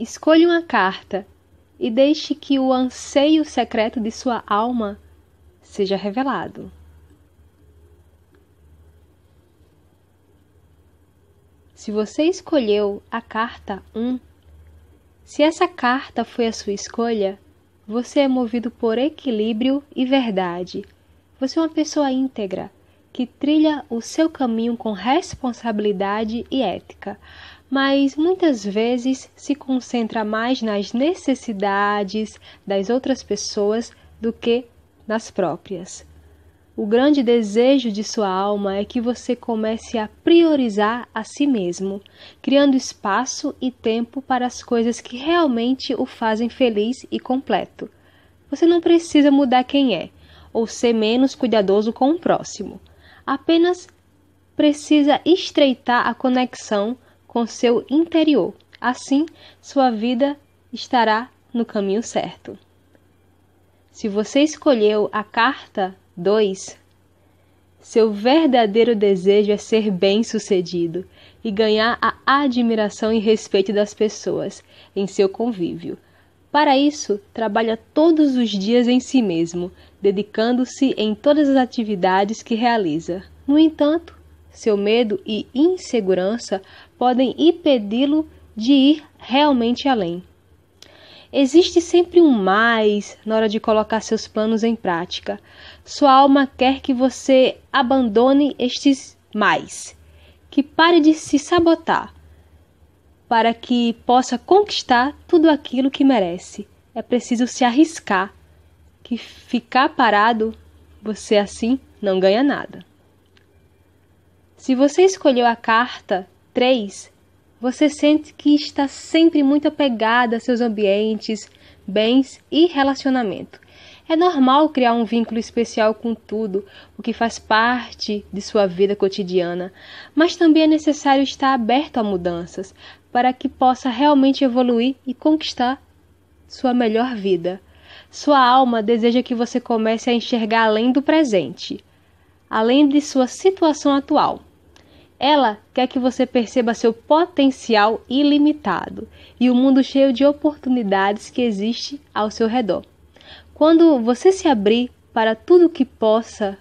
Escolha uma carta e deixe que o anseio secreto de sua alma seja revelado. Se você escolheu a carta 1, se essa carta foi a sua escolha, você é movido por equilíbrio e verdade. Você é uma pessoa íntegra que trilha o seu caminho com responsabilidade e ética mas muitas vezes se concentra mais nas necessidades das outras pessoas do que nas próprias. O grande desejo de sua alma é que você comece a priorizar a si mesmo, criando espaço e tempo para as coisas que realmente o fazem feliz e completo. Você não precisa mudar quem é ou ser menos cuidadoso com o próximo. Apenas precisa estreitar a conexão com seu interior. Assim, sua vida estará no caminho certo. Se você escolheu a carta 2, seu verdadeiro desejo é ser bem-sucedido e ganhar a admiração e respeito das pessoas em seu convívio. Para isso, trabalha todos os dias em si mesmo, dedicando-se em todas as atividades que realiza. No entanto, seu medo e insegurança podem impedi-lo de ir realmente além. Existe sempre um mais na hora de colocar seus planos em prática. Sua alma quer que você abandone estes mais, que pare de se sabotar, para que possa conquistar tudo aquilo que merece. É preciso se arriscar, que ficar parado, você assim não ganha nada. Se você escolheu a carta 3, você sente que está sempre muito apegada a seus ambientes, bens e relacionamento. É normal criar um vínculo especial com tudo o que faz parte de sua vida cotidiana, mas também é necessário estar aberto a mudanças para que possa realmente evoluir e conquistar sua melhor vida. Sua alma deseja que você comece a enxergar além do presente, além de sua situação atual ela quer que você perceba seu potencial ilimitado e o mundo cheio de oportunidades que existe ao seu redor. Quando você se abrir para tudo que possa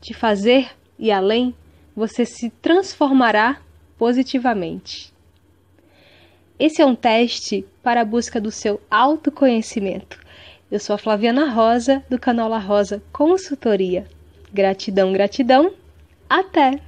te fazer e além, você se transformará positivamente. Esse é um teste para a busca do seu autoconhecimento. Eu sou a Flaviana Rosa, do canal La Rosa Consultoria. Gratidão, gratidão. Até!